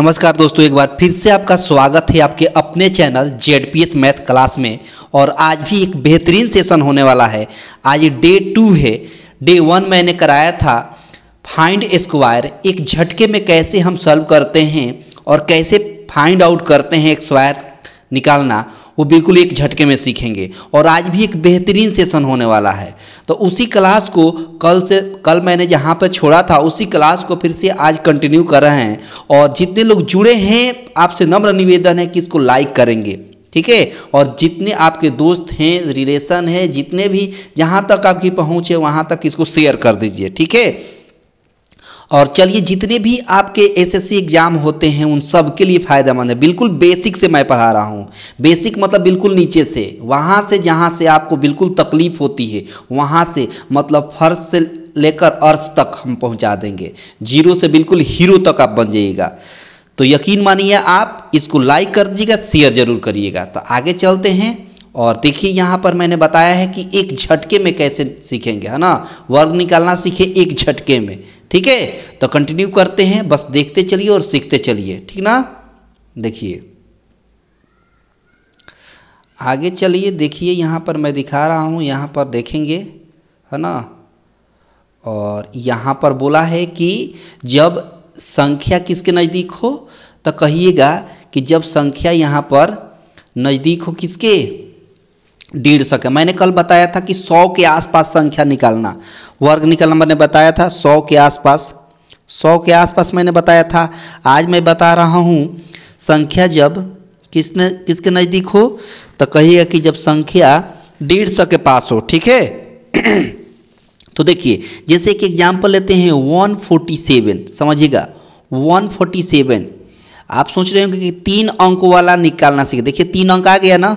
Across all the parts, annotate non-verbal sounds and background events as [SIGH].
नमस्कार दोस्तों एक बार फिर से आपका स्वागत है आपके अपने channel Z P S math class में और आज भी एक बेहतरीन सेशन होने वाला है आज डे टू है डे वन मैंने कराया था फाइंड स्क्वायर एक झटके में कैसे हम सॉल्व करते हैं और कैसे फाइंड आउट करते हैं एक स्क्वायर निकालना वो बिल्कुल एक झटके में सीखेंगे और आज भी एक बेहतरीन सेशन होने वाला है तो उसी क्लास को कल से कल मैंने जहाँ पर छोड़ा था उसी क्लास को फिर से आज कंटिन्यू कर रहे हैं और जितने लोग जुड़े हैं आपसे नम्र निवेदन है कि इसको लाइक करेंगे ठीक है और जितने आपके दोस्त हैं रिलेशन है जितने भी जहाँ तक आपकी पहुँच है वहाँ तक इसको शेयर कर दीजिए ठीक है और चलिए जितने भी आपके एसएससी एग्ज़ाम होते हैं उन सब के लिए फ़ायदेमंद है बिल्कुल बेसिक से मैं पढ़ा रहा हूँ बेसिक मतलब बिल्कुल नीचे से वहाँ से जहाँ से आपको बिल्कुल तकलीफ़ होती है वहाँ से मतलब फर्श से लेकर अर्श तक हम पहुँचा देंगे जीरो से बिल्कुल हीरो तक आप बन जाइएगा तो यकीन मानिए आप इसको लाइक कर दीजिएगा शेयर ज़रूर करिएगा तो आगे चलते हैं और देखिए यहाँ पर मैंने बताया है कि एक झटके में कैसे सीखेंगे है ना वर्ग निकालना सीखे एक झटके में ठीक है तो कंटिन्यू करते हैं बस देखते चलिए और सीखते चलिए ठीक ना देखिए आगे चलिए देखिए यहाँ पर मैं दिखा रहा हूँ यहाँ पर देखेंगे है ना और यहाँ पर बोला है कि जब संख्या किसके नज़दीक हो तो कहिएगा कि जब संख्या यहाँ पर नज़दीक हो किसके डेढ़ सौ के मैंने कल बताया था कि सौ के आसपास संख्या निकालना वर्ग निकालना मैंने बताया था सौ के आसपास सौ के आसपास मैंने बताया था आज मैं बता रहा हूँ संख्या जब किसने किसके नज़दीक हो तो कहिएगा कि जब संख्या डेढ़ सौ के पास हो ठीक है [CLEARS THROAT] तो देखिए जैसे एक एग्जाम्पल लेते हैं वन फोर्टी सेवन समझिएगा वन फोर्टी सेवन आप सोच रहे होंगे कि तीन अंक वाला निकालना सीखे देखिए तीन अंक आ गया ना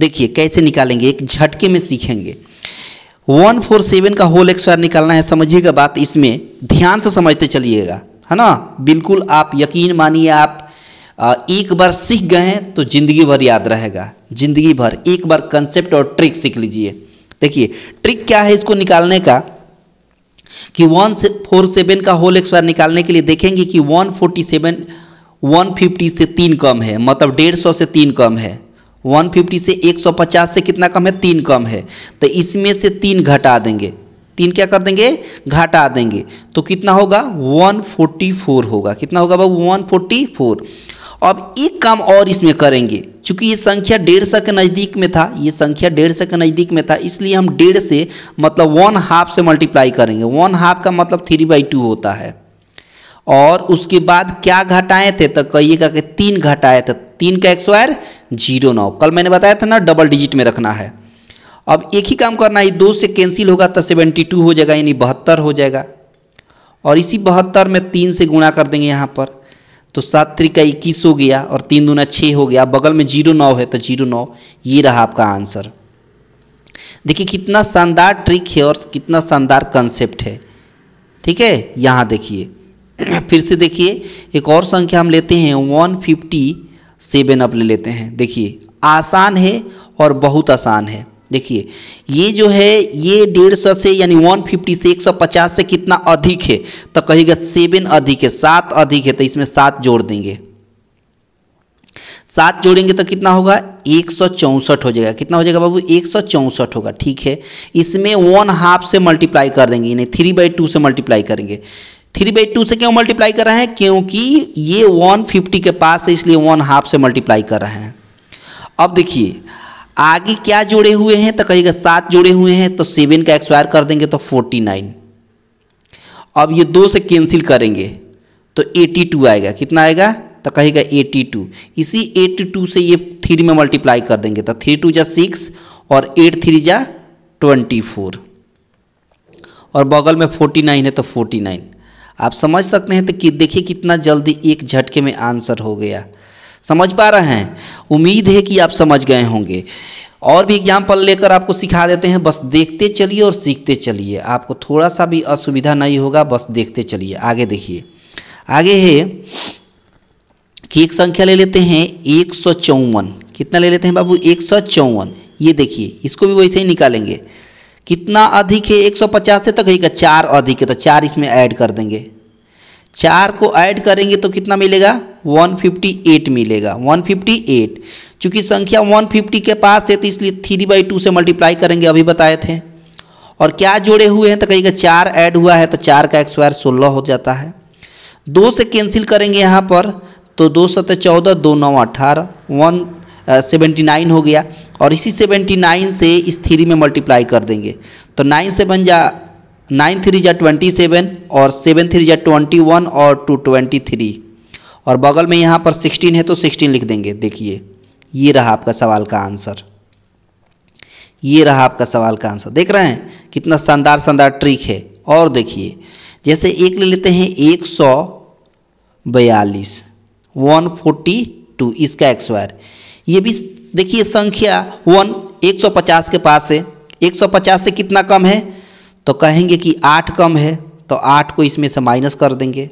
देखिए कैसे निकालेंगे एक झटके में सीखेंगे वन फोर सेवन का होल एक्सपायर निकालना है समझिएगा बात इसमें ध्यान से समझते चलिएगा है ना बिल्कुल आप यकीन मानिए आप एक बार सीख गए हैं तो ज़िंदगी भर याद रहेगा ज़िंदगी भर एक बार कंसेप्ट और ट्रिक सीख लीजिए देखिए ट्रिक क्या है इसको निकालने का कि वन से फोर सेवन का होल एक्सपायर निकालने के लिए देखेंगे कि one forty seven one fifty से तीन कम है मतलब डेढ़ सौ से तीन कम है 150 से 150 से कितना कम है तीन कम है तो इसमें से तीन घटा देंगे तीन क्या कर देंगे घटा देंगे तो कितना होगा 144 होगा कितना होगा बाबू 144 अब एक काम और इसमें करेंगे चूंकि ये संख्या डेढ़ सौ के नज़दीक में था ये संख्या डेढ़ सौ के नज़दीक में था इसलिए हम डेढ़ से मतलब वन हाफ से मल्टीप्लाई करेंगे वन हाफ का मतलब थ्री बाई टू होता है और उसके बाद क्या घटाए थे तो कहिएगा कि तीन घटाए थे तीन का एक स्क्वायर जीरो नौ कल मैंने बताया था ना डबल डिजिट में रखना है अब एक ही काम करना है दो से कैंसिल होगा तो सेवेंटी टू हो जाएगा यानी बहत्तर हो जाएगा और इसी बहत्तर में तीन से गुणा कर देंगे यहाँ पर तो सात त्रिका इक्कीस हो गया और तीन दूना छः हो गया बगल में जीरो नौ है तो जीरो नौ ये रहा आपका आंसर देखिए कितना शानदार ट्रिक है और कितना शानदार कंसेप्ट है ठीक है यहाँ देखिए [CLEARS THROAT] फिर से देखिए एक और संख्या हम लेते हैं वन फिफ्टी सेवन अप ले लेते हैं देखिए आसान है और बहुत आसान है देखिए ये जो है ये डेढ़ सौ से यानी वन फिफ्टी से एक सौ पचास से कितना अधिक है तो कहेगा सेवन अधिक है सात अधिक है तो इसमें सात जोड़ देंगे सात जोड़ेंगे तो कितना होगा एक सौ चौंसठ हो जाएगा कितना हो जाएगा बाबू एक सौ चौंसठ होगा ठीक है इसमें वन हाफ से मल्टीप्लाई कर देंगे यानी थ्री बाई टू से मल्टीप्लाई करेंगे थ्री बाई टू से क्यों मल्टीप्लाई कर रहे हैं क्योंकि ये वन फिफ्टी के पास है इसलिए वन हाफ से मल्टीप्लाई कर रहे हैं अब देखिए आगे क्या जोड़े हुए हैं तो कहेगा सात जोड़े हुए हैं तो सेवन का एक्सवायर कर देंगे तो फोर्टी नाइन अब ये दो से कैंसिल करेंगे तो एटी टू आएगा कितना आएगा तो कहेगा एटी टू इसी एटी टू से ये थ्री में मल्टीप्लाई कर देंगे तो थ्री टू जा सिक्स और एट थ्री जा ट्वेंटी फोर और बगल में फोर्टी नाइन है तो फोर्टी नाइन आप समझ सकते हैं तो कि देखिए कितना जल्दी एक झटके में आंसर हो गया समझ पा रहे हैं उम्मीद है कि आप समझ गए होंगे और भी एग्जाम्पल लेकर आपको सिखा देते हैं बस देखते चलिए और सीखते चलिए आपको थोड़ा सा भी असुविधा नहीं होगा बस देखते चलिए आगे देखिए आगे है कि एक संख्या ले लेते हैं एक कितना ले लेते हैं बाबू एक ये देखिए इसको भी वैसे ही निकालेंगे कितना अधिक है एक सौ पचास से तक एक चार अधिक है तो चार इसमें ऐड कर देंगे चार को ऐड करेंगे तो कितना मिलेगा 158 मिलेगा 158 चूँकि संख्या 150 के पास है तो इसलिए थ्री बाई टू से मल्टीप्लाई करेंगे अभी बताए थे और क्या जोड़े हुए हैं तो कहेगा चार ऐड हुआ है तो चार का एक्सक्वायर सोलह हो जाता है दो से कैंसिल करेंगे यहाँ पर तो दो सत्य चौदह दो नौ अठारह वन सेवेंटी नाइन हो गया और इसी सेवेंटी नाइन से इस थ्री में मल्टीप्लाई कर देंगे तो नाइन से बन जा नाइन थ्री जा ट्वेंटी सेवन और सेवन थ्री जा ट्वेंटी वन और टू ट्वेंटी थ्री और बगल में यहाँ पर सिक्सटीन है तो सिक्सटीन लिख देंगे देखिए ये रहा आपका सवाल का आंसर ये रहा आपका सवाल का आंसर देख रहे हैं कितना शानदार शानदार ट्रिक है और देखिए जैसे एक ले लेते हैं एक सौ बयालीस वन फोर्टी टू इसका एक्सक्वायर ये भी देखिए संख्या वन 150 के पास है 150 से कितना कम है तो कहेंगे कि आठ कम है तो आठ को इसमें से माइनस कर देंगे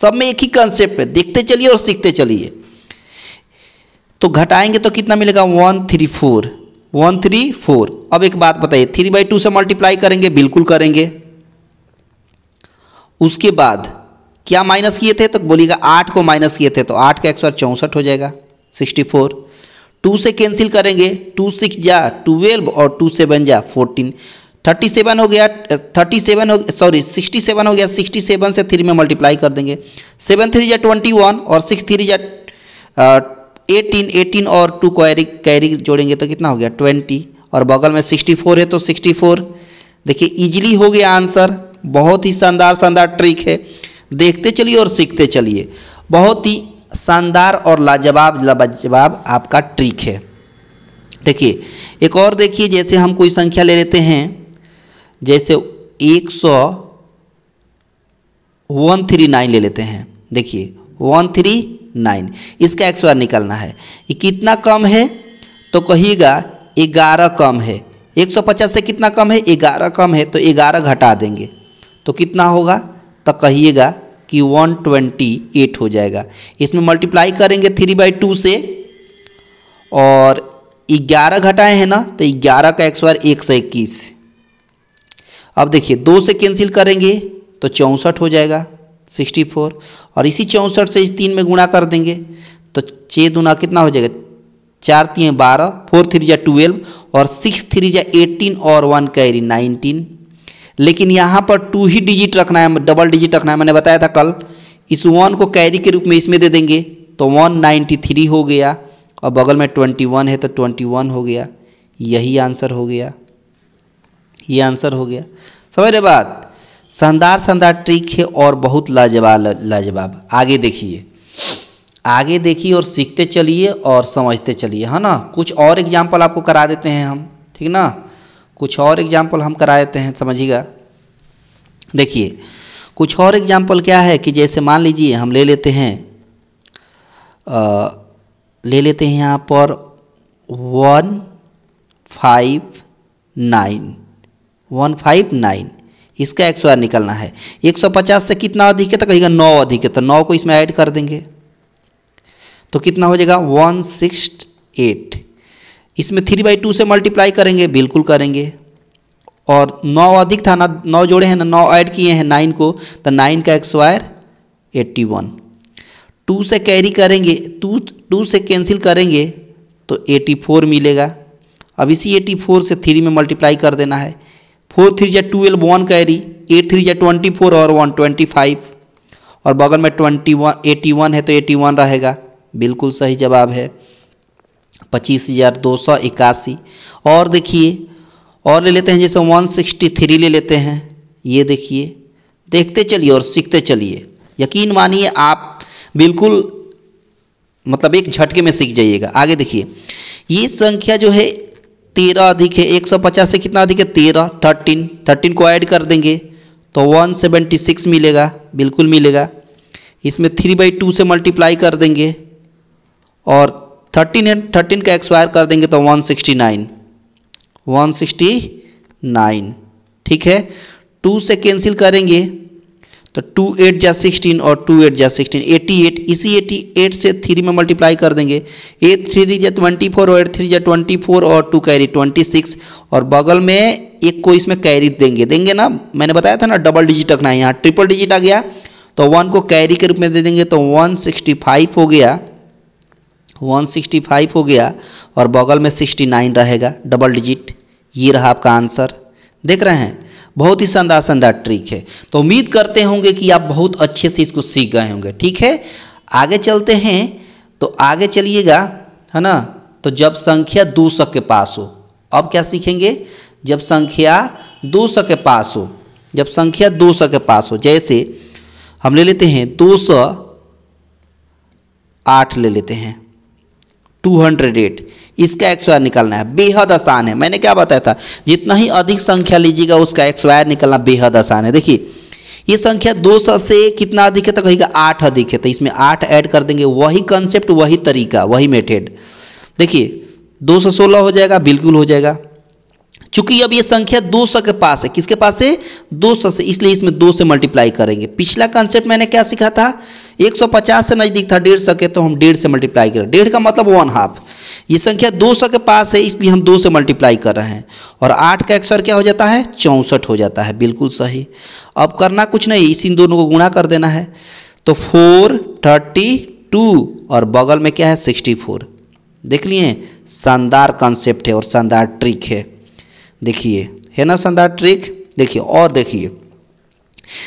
सब में एक ही कंसेप्ट है देखते चलिए और सीखते चलिए तो घटाएंगे तो कितना मिलेगा one three four one three four अब एक बात बताइए थ्री बाई टू से मल्टीप्लाई करेंगे बिल्कुल करेंगे उसके बाद क्या माइनस किए थे तो बोलिएगा आठ को माइनस किए थे तो आठ का एक सौ चौंसठ हो जाएगा सिक्सटी फोर टू से कैंसिल करेंगे टू सिक्स जा ट्वेल्व और टू सेवन जा फोर्टीन थर्टी सेवन हो गया थर्टी सेवन हो सॉरी सिक्सटी सेवन हो गया सिक्सटी सेवन से थ्री में मल्टीप्लाई कर देंगे सेवन थ्री या ट्वेंटी वन और सिक्स थ्री या एटीन एटीन और टू कैरी कैरी जोड़ेंगे तो कितना हो गया ट्वेंटी और बगल में सिक्सटी फोर है तो सिक्सटी फोर देखिए ईजिली हो गया आंसर बहुत ही शानदार शानदार ट्रिक है देखते चलिए और सीखते चलिए बहुत ही शानदार और लाजवाब लाजवाब आपका ट्रिक है देखिए एक और देखिए जैसे हम कोई संख्या ले लेते हैं जैसे एक सौ वन थ्री नाइन ले लेते हैं देखिए वन थ्री नाइन इसका एक्स वायर निकालना है ये कितना कम है तो कहिएगा ग्यारह कम है एक सौ पचास से कितना कम है ग्यारह कम है तो ग्यारह घटा देंगे तो कितना होगा तो कहिएगा कि 128 हो जाएगा इसमें मल्टीप्लाई करेंगे थ्री बाई टू से और ग्यारह घटाए हैं ना तो ग्यारह का एक स्क्वायर एक सौ इक्कीस अब देखिए दो से कैंसिल करेंगे तो चौंसठ हो जाएगा सिक्सटी फोर और इसी चौंसठ से इस तीन में गुणा कर देंगे तो छः दुना कितना हो जाएगा चार तीन बारह फोर थ्री जा ट्वेल्व और सिक्स थ्री जा एटीन और वन कैरी नाइनटीन लेकिन यहाँ पर टू ही डिजिट रखना है डबल डिजिट रखना है मैंने बताया था कल इस वन को कैरी के रूप में इसमें दे देंगे तो वन नाइन्टी थ्री हो गया और बगल में ट्वेंटी वन है तो ट्वेंटी वन हो गया यही आंसर हो गया ये आंसर हो गया समझ रहे बात शानदार शानदार ट्रिक है और बहुत लाजवाब लाजवाब आगे देखिए आगे देखिए और सीखते चलिए और समझते चलिए है ना कुछ और एग्जाम्पल आपको करा देते हैं हम ठीक ना कुछ और एग्जाम्पल हम करा देते हैं समझिएगा देखिए कुछ और एग्जाम्पल क्या है कि जैसे मान लीजिए हम ले लेते हैं आ, ले लेते हैं यहाँ पर one five nine one five nine इसका एक सौ निकलना है एक सौ पचास से कितना अधिक है तो कहेगा नौ अधिक है तो नौ को इसमें ऐड कर देंगे तो कितना हो जाएगा वन सिक्स एट इसमें थ्री बाई टू से मल्टीप्लाई करेंगे बिल्कुल करेंगे और नौ अधिक था ना नौ जोड़े हैं ना नौ ऐड किए हैं नाइन को तो नाइन का एक्सवायर एट्टी वन टू से कैरी करेंगे टू टू से कैंसिल करेंगे तो एटी फोर मिलेगा अब इसी एटी फोर से थ्री में मल्टीप्लाई कर देना है फोर थ्री या twelve one carry eight three या ट्वेंटी फोर और वन ट्वेंटी फाइव और बगल में ट्वेंटी वन एटी वन है तो एटी वन रहेगा बिल्कुल सही जवाब है पच्चीस हज़ार दो सौ इक्यासी और देखिए और ले लेते हैं जैसे वन सिक्सटी थ्री ले लेते हैं ये देखिए देखते चलिए और सीखते चलिए यकीन मानिए आप बिल्कुल मतलब एक झटके में सीख जाइएगा आगे देखिए ये संख्या जो है तेरह अधिक है एक सौ पचास से कितना अधिक है तेरह थर्टीन थर्टीन को ऐड कर देंगे तो वन सेवेंटी सिक्स मिलेगा बिल्कुल मिलेगा इसमें थ्री बाई टू से मल्टीप्लाई कर देंगे और थर्टीन एंड थर्टीन का एक्सवायर कर देंगे तो one sixty nine one sixty nine ठीक है टू से कैंसिल करेंगे तो टू एट जा सिक्सटीन और टू एट जा सिक्सटीन एटी एट इसी एटी एट से थ्री में मल्टीप्लाई कर देंगे एट थ्री जा ट्वेंटी फोर और एट थ्री जा ट्वेंटी फोर और टू कैरी ट्वेंटी सिक्स और बगल में एक को इसमें कैरी देंगे देंगे ना मैंने बताया था ना डबल डिजिट रखना है यहाँ ट्रिपल डिजिट आ गया तो वन को कैरी के रूप में दे देंगे तो वन सिक्सटी फाइव हो गया 165 हो गया और बगल में 69 रहेगा डबल डिजिट ये रहा आपका आंसर देख रहे हैं बहुत ही शानदार शानदार ट्रिक है तो उम्मीद करते होंगे कि आप बहुत अच्छे से इसको सीख गए होंगे ठीक है आगे चलते हैं तो आगे चलिएगा है ना तो जब संख्या दो सौ के पास हो अब क्या सीखेंगे जब संख्या दो सौ के पास हो जब संख्या दो सौ के पास हो जैसे हम ले लेते हैं दो सौ आठ ले लेते हैं टू हंड्रेड एट इसका एक्सवायर निकालना है बेहद आसान है मैंने क्या बताया था जितना ही अधिक संख्या लीजिएगा उसका एक्सवायर निकालना बेहद आसान है देखिए ये संख्या 200 से कितना अधिक है तो कहेगा आठ अधिक है तो इसमें आठ ऐड कर देंगे वही कंसेप्ट वही तरीका वही मेथेड देखिए 216 हो जाएगा बिल्कुल हो जाएगा चूंकि अब ये संख्या दो सौ के पास है किसके पास है दो सौ से इसलिए इसमें दो से मल्टीप्लाई करेंगे पिछला कॉन्सेप्ट मैंने क्या सीखा था 150 से नज़दीक था डेढ़ सौ के तो हम डेढ़ से मल्टीप्लाई करें डेढ़ का मतलब वन हाफ ये संख्या दो सौ के पास है इसलिए हम दो से मल्टीप्लाई कर रहे हैं और आठ का एक्सर क्या हो जाता है चौंसठ हो जाता है बिल्कुल सही अब करना कुछ नहीं इस इन दोनों को गुणा कर देना है तो फोर थर्टी टू और बगल में क्या है सिक्सटी फोर देख लिए शानदार कॉन्सेप्ट है और शानदार ट्रिक है देखिए है ना शानदार ट्रिक देखिए और देखिए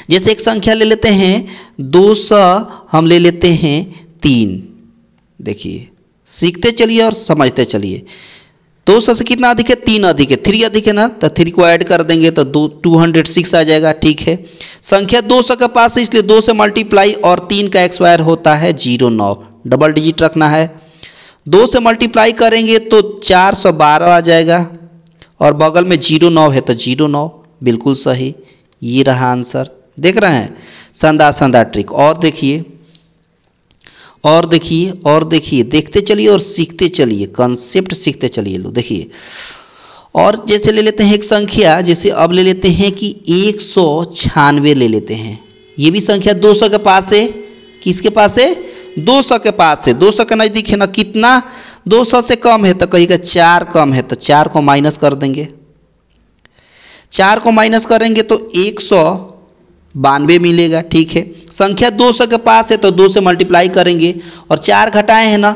जैसे एक संख्या ले लेते हैं दो सौ हम ले लेते हैं तीन देखिए सीखते चलिए और समझते चलिए दो सौ से कितना अधिक है तीन अधिक है थ्री अधिक है ना तो थ्री को ऐड कर देंगे तो दो टू हंड्रेड सिक्स आ जाएगा ठीक है संख्या दो सौ के पास है इसलिए दो से मल्टीप्लाई और तीन का एक्सक्वायर होता है जीरो नौ डबल डिजिट रखना है दो से मल्टीप्लाई करेंगे तो चार सौ बारह आ जाएगा और बगल में जीरो नौ है तो जीरो नौ बिल्कुल सही ये रहा आंसर देख रहे हैं संदा संदा ट्रिक और देखिए और देखिए और देखिए देखते चलिए और सीखते चलिए कंसेप्ट सीखते चलिए लो देखिए और जैसे ले लेते हैं एक संख्या जैसे अब ले लेते हैं कि एक सौ छियानवे ले लेते हैं ये भी संख्या दो सौ के पास है किसके पास है दो सौ के पास है दो सौ के नज़दीक है ना कितना दो सौ से कम है तो कहिएगा चार कम है तो चार को माइनस कर देंगे चार को माइनस करेंगे तो एक सौ बानवे मिलेगा ठीक है संख्या दो सौ के पास है तो दो से मल्टीप्लाई करेंगे और चार घटाए हैं ना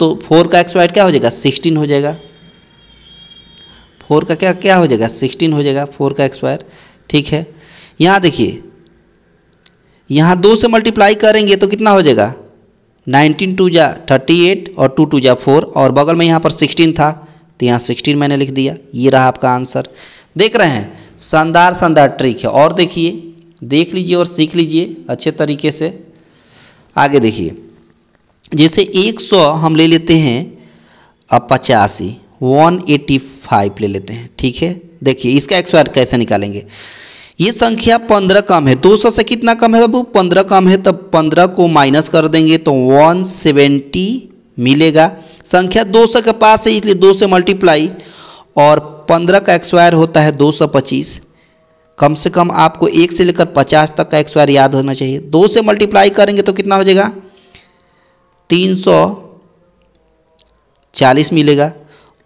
तो फोर का एक्स क्या हो जाएगा सिक्सटीन हो जाएगा फोर का क्या क्या हो जाएगा सिक्सटीन हो जाएगा फोर का एक्स ठीक है यहाँ देखिए यहाँ दो से मल्टीप्लाई करेंगे तो कितना हो जाएगा नाइनटीन टू जा थर्टी एट और टू टू जा फोर और बगल में यहाँ पर सिक्सटीन था तो यहाँ सिक्सटीन मैंने लिख दिया ये रहा आपका आंसर देख रहे हैं शानदार शानदार ट्रिक है और देखिए देख लीजिए और सीख लीजिए अच्छे तरीके से आगे देखिए जैसे एक सौ हम ले लेते हैं अब पचासी वन एटी फाइव ले लेते हैं ठीक है देखिए इसका एक्सपायर कैसे निकालेंगे ये संख्या पंद्रह कम है दो सौ से कितना कम है बाबू पंद्रह कम है तब पंद्रह को माइनस कर देंगे तो वन सेवेंटी मिलेगा संख्या दो सौ के पास है इसलिए दो से मल्टीप्लाई और पंद्रह का एक्सक्वायर होता है दो सौ पच्चीस कम से कम आपको एक से लेकर पचास तक का एक्सवायर याद होना चाहिए दो से मल्टीप्लाई करेंगे तो कितना हो जाएगा तीन सौ चालीस मिलेगा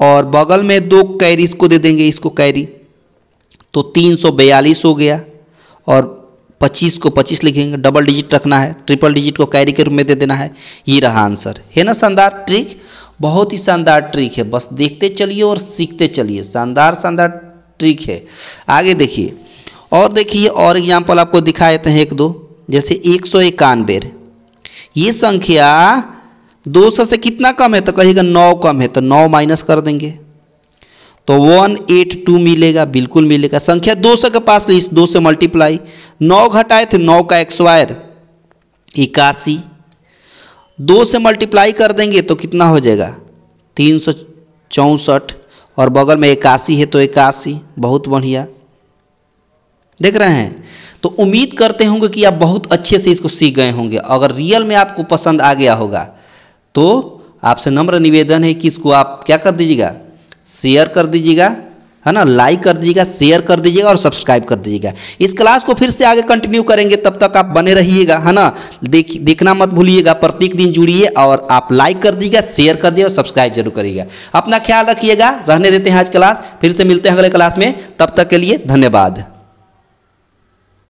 और बगल में दो कैरी इसको दे देंगे इसको कैरी तो तीन सौ बयालीस हो गया और पच्चीस को पच्चीस लिखेंगे डबल डिजिट रखना है ट्रिपल डिजिट को कैरी के रूप में दे देना है ये रहा आंसर है ना शानदार ट्रिक बहुत ही शानदार ट्रिक है बस देखते चलिए और सीखते चलिए शानदार शानदार ट्रिक है आगे देखिए और देखिए और एग्जाम्पल आपको दिखा देते हैं एक दो जैसे एक सौ इक्यानबे ये संख्या दो सौ से कितना कम है तो कहेगा नौ कम है तो नौ माइनस कर देंगे तो वन एट टू मिलेगा बिल्कुल मिलेगा संख्या दो सौ के पास इस दो से मल्टीप्लाई नौ घटाए थे नौ का एक्सवायर इक्यासी दो से मल्टीप्लाई कर देंगे तो कितना हो जाएगा तीन सौ चौंसठ और बगल में इक्यासी है तो इक्यासी बहुत बढ़िया देख रहे हैं तो उम्मीद करते होंगे कि आप बहुत अच्छे से इसको सीख गए होंगे अगर रियल में आपको पसंद आ गया होगा तो आपसे नम्र निवेदन है कि इसको आप क्या कर दीजिएगा शेयर कर दीजिएगा है ना लाइक कर दीजिएगा शेयर कर दीजिएगा और सब्सक्राइब कर दीजिएगा इस क्लास को फिर से आगे कंटिन्यू करेंगे तब तक आप बने रहिएगा है ना देख देखना मत भूलिएगा प्रत्येक दिन जुड़िए और आप लाइक कर दीजिएगा शेयर कर दीजिए और सब्सक्राइब जरूर करिएगा अपना ख्याल रखिएगा रहने देते हैं आज क्लास फिर से मिलते हैं अगले क्लास में तब तक के लिए धन्यवाद